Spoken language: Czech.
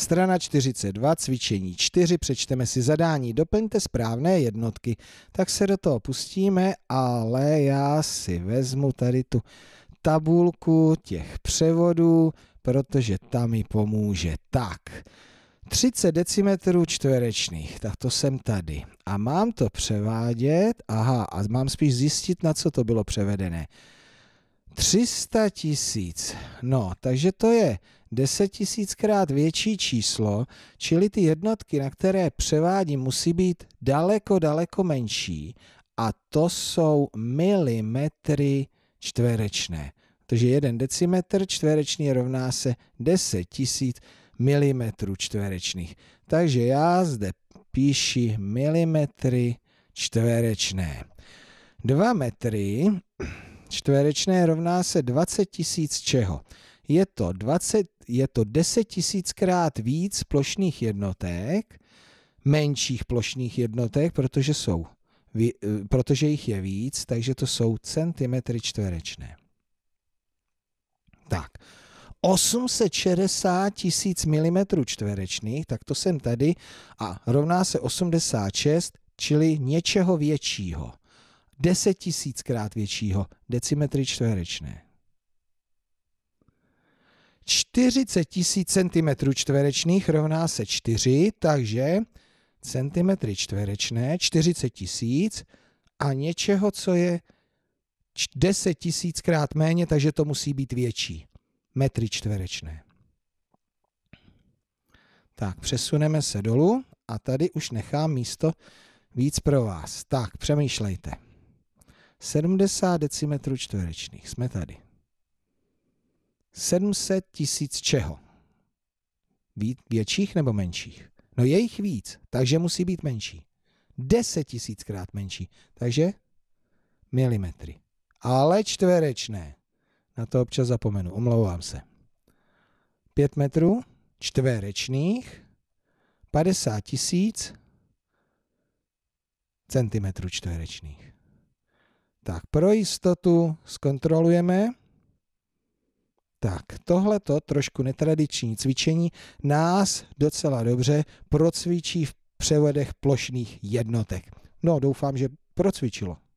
Strana 42, cvičení 4, přečteme si zadání, doplňte správné jednotky. Tak se do toho pustíme, ale já si vezmu tady tu tabulku těch převodů, protože tam mi pomůže. Tak, 30 decimetrů čtverečných, tak to jsem tady. A mám to převádět, aha, a mám spíš zjistit, na co to bylo převedené. 300 tisíc. No, takže to je 10 tisíckrát větší číslo, čili ty jednotky, na které převádím, musí být daleko, daleko menší. A to jsou milimetry čtverečné. Takže jeden decimetr čtvereční rovná se 10 tisíc milimetrů čtverečných. Takže já zde píši milimetry čtverečné. 2 metry čtverečné rovná se 20 tisíc čeho. Je to, 20, je to 10 tisíckrát víc plošných jednotek, menších plošných jednotek, protože jsou eh, protože jich je víc, takže to jsou centimetry čtverečné. Tak, 860 tisíc mm čtverečných, tak to jsem tady, a rovná se 86, čili něčeho většího deset tisíckrát většího decimetry čtverečné. 40 tisíc centimetrů čtverečných rovná se 4, takže centimetry čtverečné 40 tisíc a něčeho, co je 10 tisíckrát méně, takže to musí být větší. Metry čtverečné. Tak, přesuneme se dolů a tady už nechám místo víc pro vás. Tak, přemýšlejte. 70 decimetrů čtverečných. Jsme tady. 700 tisíc čeho? Větších nebo menších? No je jich víc, takže musí být menší. 10 tisíckrát menší, takže milimetry. Ale čtverečné. Na to občas zapomenu, omlouvám se. 5 metrů čtverečných, 50 tisíc centimetrů čtverečných. Tak pro jistotu zkontrolujeme. Tak tohleto trošku netradiční cvičení nás docela dobře procvičí v převodech plošných jednotek. No doufám, že procvičilo.